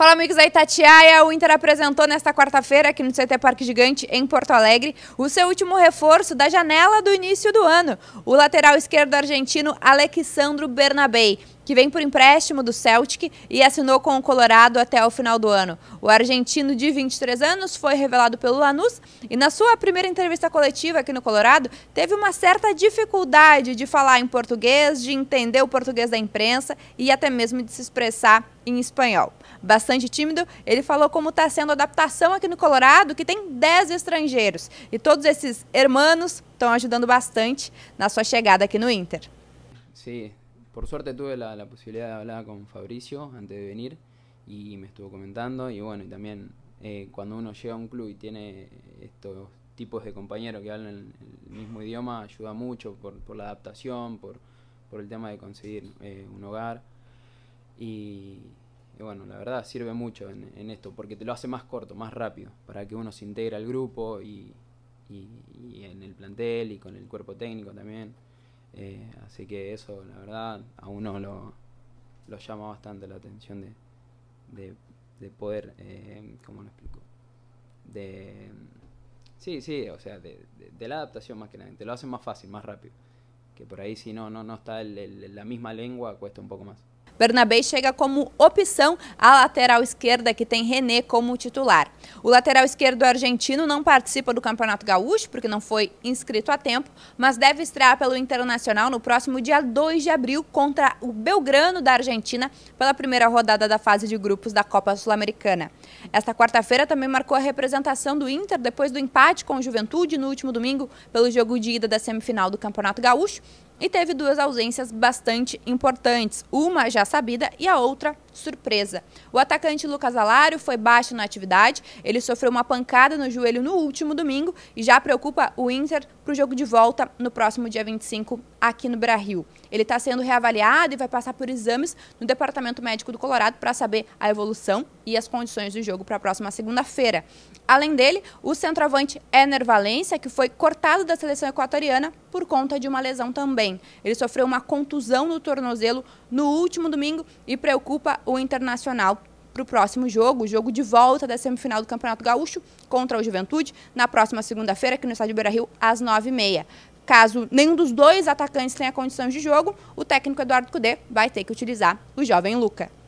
Fala, amigos da Itatiaia. O Inter apresentou nesta quarta-feira, aqui no CT Parque Gigante, em Porto Alegre, o seu último reforço da janela do início do ano, o lateral esquerdo argentino Alexandro Bernabei que vem por empréstimo do Celtic e assinou com o Colorado até o final do ano. O argentino de 23 anos foi revelado pelo Lanús e na sua primeira entrevista coletiva aqui no Colorado, teve uma certa dificuldade de falar em português, de entender o português da imprensa e até mesmo de se expressar em espanhol. Bastante tímido, ele falou como está sendo a adaptação aqui no Colorado, que tem 10 estrangeiros. E todos esses hermanos estão ajudando bastante na sua chegada aqui no Inter. Sim, por suerte tuve la, posibilidad de hablar con Fabricio antes de venir y me estuvo comentando y bueno, y también eh, cuando uno llega a un club y tiene estos tipos de compañeros que hablan el mismo idioma, ayuda mucho por, la adaptación, por, el tema de conseguir eh, un hogar y, bueno, la verdad sirve mucho en, esto porque te lo hace más corto, más rápido, para que uno se integre al grupo y en el plantel y con el cuerpo técnico también. Eh, así que eso, la verdad, a uno lo, llama bastante la atención de, poder, eh, ¿cómo lo explico? De... Sí, sí, o sea, de, la adaptación más que nada, te lo hace más fácil, más rápido. Que por ahí si no, no, no está el, la misma lengua, cuesta un poco más. Bernabé chega como opção à lateral esquerda, que tem René como titular. O lateral esquerdo argentino não participa do Campeonato Gaúcho, porque não foi inscrito a tempo, mas deve estrear pelo Internacional no próximo dia 2 de abril contra o Belgrano da Argentina pela primeira rodada da fase de grupos da Copa Sul-Americana. Esta quarta-feira também marcou a representação do Inter depois do empate com o Juventude no último domingo pelo jogo de ida da semifinal do Campeonato Gaúcho e teve duas ausências bastante importantes, uma já sabida e a outra surpresa. O atacante Lucas Alário foi baixo na atividade, ele sofreu uma pancada no joelho no último domingo e já preocupa o Inter para o jogo de volta no próximo dia 25 aqui no Brasil. Ele está sendo reavaliado e vai passar por exames no Departamento Médico do Colorado para saber a evolução e as condições do jogo para a próxima segunda-feira. Além dele, o centroavante Ener Valência, que foi cortado da seleção equatoriana por conta de uma lesão também. Ele sofreu uma contusão no tornozelo no último domingo e preocupa o o Internacional para o próximo jogo, o jogo de volta da semifinal do Campeonato Gaúcho contra o Juventude, na próxima segunda-feira, aqui no estádio Beira-Rio, às 9h30. Caso nenhum dos dois atacantes tenha condições de jogo, o técnico Eduardo Cudê vai ter que utilizar o jovem Luca.